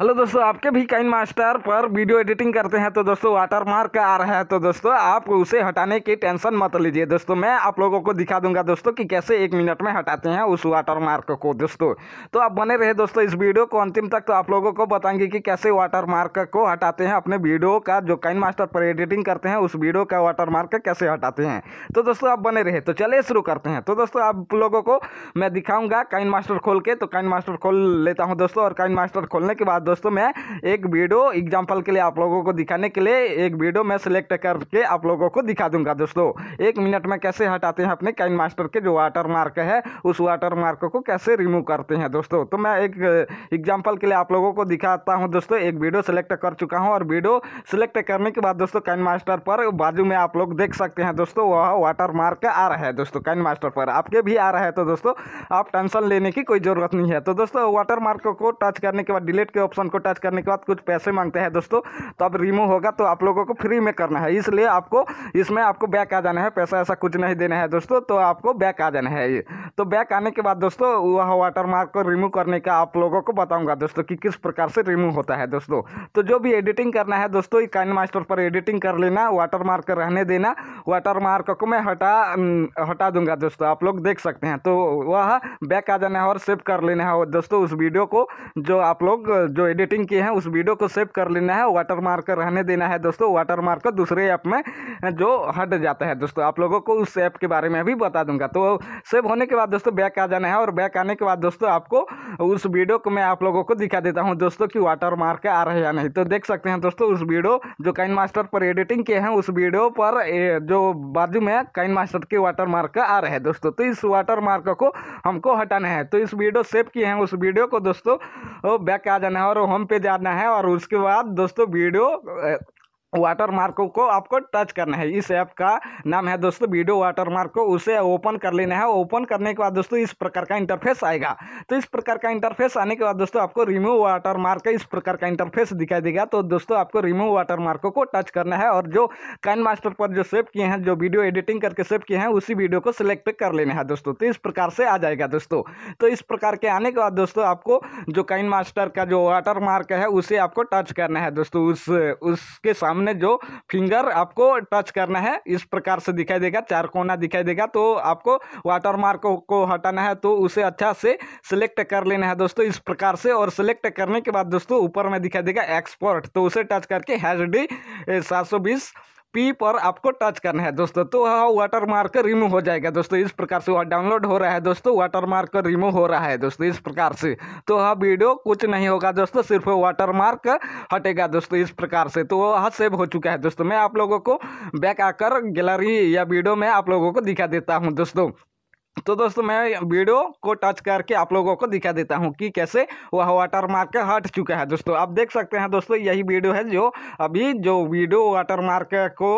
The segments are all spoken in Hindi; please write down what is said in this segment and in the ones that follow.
हेलो दोस्तों आपके भी काइन मास्टर पर वीडियो एडिटिंग करते हैं तो दोस्तों वाटर मार्क आ रहा है तो दोस्तों आप उसे हटाने की टेंशन मत लीजिए दोस्तों मैं आप लोगों को दिखा दूंगा दोस्तों कि कैसे एक मिनट में हटाते हैं उस वाटर मार्क को दोस्तों तो आप बने रहे दोस्तों इस वीडियो को अंतिम तक तो आप लोगों को बताएंगे कि कैसे वाटर मार्क को हटाते हैं अपने वीडियो का जो काइन मास्टर पर एडिटिंग करते हैं उस वीडियो का वाटर मार्क कैसे हटाते हैं तो दोस्तों आप बने रहे तो चलिए शुरू करते हैं तो दोस्तों आप लोगों को मैं दिखाऊँगा काइन मास्टर खोल के तो काइन मास्टर खोल लेता हूँ दोस्तों और काइन मास्टर खोलने के बाद दोस्तों मैं एक वीडियो एग्जाम्पल के लिए आप लोगों को दिखाने के लिए एक वीडियो मैं सिलेक्ट करके आप लोगों को दिखा दूंगा दोस्तों एक मिनट में कैसे हटाते हैं अपने कैन मास्टर के जो वाटर मार्क है उस वाटर मार्क को कैसे रिमूव करते हैं दोस्तों तो मैं एक एग्जाम्पल के लिए आप लोगों को दिखाता हूँ दोस्तों एक वीडियो सेलेक्ट कर चुका हूँ और वीडियो सेलेक्ट करने के बाद दोस्तों कैन मास्टर पर बाजू में आप लोग देख सकते हैं दोस्तों वह वाटर मार्क आ रहा है दोस्तों कैन मास्टर पर आपके भी आ रहा है तो दोस्तों आप टेंशन लेने की कोई ज़रूरत नहीं है तो दोस्तों वाटर मार्क को टच करने के बाद डिलीट के ऑप्शन ऑप्शन को टच करने के बाद कुछ पैसे मांगते हैं दोस्तों तो अब रिमूव होगा तो आप लोगों को फ्री में करना है इसलिए आपको इसमें आपको बैक आ जाना है पैसा ऐसा कुछ नहीं देना है दोस्तों तो आपको बैक आ जाना है ये तो बैक आने के बाद दोस्तों वह वाटर मार्क को रिमूव करने का आप लोगों को बताऊंगा दोस्तों कि किस प्रकार से रिमूव होता है दोस्तों तो जो भी एडिटिंग करना है दोस्तों काइन मास्टर पर एडिटिंग कर लेना वाटर मार्क रहने देना वाटर मार्क को मैं हटा हटा दूंगा दोस्तों आप लोग देख सकते हैं तो वह बैक आ जाना है और सेव कर लेना है दोस्तों उस वीडियो को जो आप लोग जो एडिटिंग किए हैं उस वीडियो को सेव कर लेना है वाटर मार्क रहने देना है दोस्तों वाटर मार्क दूसरे ऐप में जो हट जाता है दोस्तों आप लोगों को उस ऐप के बारे में भी बता दूंगा तो सेव होने के बाद बाद दोस्तों बैक आ जाना है और बैक आने के बाद दोस्तों आपको उस वीडियो को मैं आप लोगों को दिखा देता हूँ दोस्तों की वाटर मार्क आ रहा है या नहीं तो देख सकते हैं दोस्तों उस वीडियो जो काइन मास्टर पर एडिटिंग किए हैं उस वीडियो पर जो बाजू में काइन मास्टर के वाटर मार्क आ रहे हैं दोस्तों तो इस वाटर मार्क को हमको हटाना है तो इस वीडियो सेव किए हैं उस वीडियो को दोस्तों बैक आ जाना है और होम पे जाना है और उसके बाद दोस्तों वीडियो वाटर मार्क को आपको टच करना है इस ऐप का नाम है दोस्तों वीडियो वाटर मार्क को उसे ओपन कर लेना है ओपन करने के बाद दोस्तों इस प्रकार का इंटरफेस आएगा तो इस प्रकार का इंटरफेस आने के बाद दोस्तों आपको रिमूव वाटर मार्क इस प्रकार का इंटरफेस दिखाई देगा तो दोस्तों आपको रिमूव वाटर मार्क को टच करना है और जो काइन मास्टर पर जो सेव किए हैं जो वीडियो एडिटिंग करके सेव किए हैं उसी वीडियो को सिलेक्ट कर लेना है दोस्तों तो इस प्रकार से आ जाएगा दोस्तों तो इस प्रकार के आने के बाद दोस्तों आपको जो काइन मास्टर का जो वाटर मार्क है उसे आपको टच करना है दोस्तों उस उसके सामने सामने जो फिंगर आपको टच करना है इस प्रकार से दिखाई देगा चार कोना दिखाई देगा तो आपको वाटर मार्क को हटाना है तो उसे अच्छा से सिलेक्ट कर लेना है दोस्तों इस प्रकार से और सिलेक्ट करने के बाद दोस्तों ऊपर में दिखाई देगा एक्सपोर्ट तो उसे टच करके हैच डी सात सौ बीस पी पर आपको टच करना है दोस्तों तो वह वाटर मार्क रिमूव हो जाएगा दोस्तों इस प्रकार से वह डाउनलोड हो रहा है दोस्तों वाटर मार्क रिमूव हो रहा है दोस्तों इस प्रकार से तो वह हाँ, वीडियो कुछ नहीं होगा दोस्तों सिर्फ वाटर मार्क हटेगा दोस्तों इस प्रकार से तो वह हाँ, सेव हो चुका है दोस्तों मैं आप लोगों को बैक आकर गैलरी या वीडियो में आप लोगों को दिखा देता हूँ दोस्तों तो दोस्तों मैं वीडियो को टच करके आप लोगों को दिखा देता हूँ कि कैसे वह वाटर मार्क हट चुका है दोस्तों आप देख सकते हैं दोस्तों यही वीडियो है जो अभी जो वीडियो वाटर मार्क को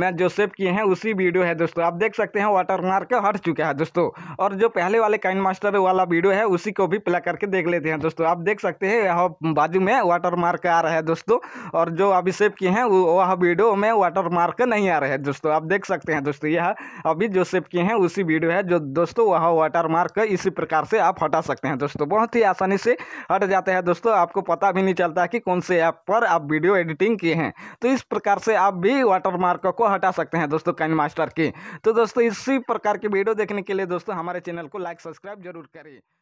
मैं जो सेव किए हैं उसी वीडियो है दोस्तों आप देख सकते हैं वाटर मार्क हट चुका है दोस्तों और जो पहले वाले काइन मास्टर वाला वीडियो है उसी को भी प्ले करके देख लेते हैं दोस्तों आप देख सकते हैं यह बाजू में वाटर मार्क आ रहा है दोस्तों और जो अभी सेव किए हैं वह वीडियो में वाटर मार्क नहीं आ रहे हैं दोस्तों आप देख सकते हैं दोस्तों यह अभी जो सेव किए हैं उसी वीडियो है जो दोस्तों वह वाटर मार्क इसी प्रकार से आप हटा सकते हैं दोस्तों बहुत ही आसानी से हट जाते हैं दोस्तों आपको पता भी नहीं चलता कि कौन से ऐप पर आप वीडियो एडिटिंग किए हैं तो इस प्रकार से आप भी वाटर मार्क को हटा सकते हैं दोस्तों कैन मास्टर की तो दोस्तों इसी प्रकार की वीडियो देखने के लिए दोस्तों हमारे चैनल को लाइक सब्सक्राइब जरूर करें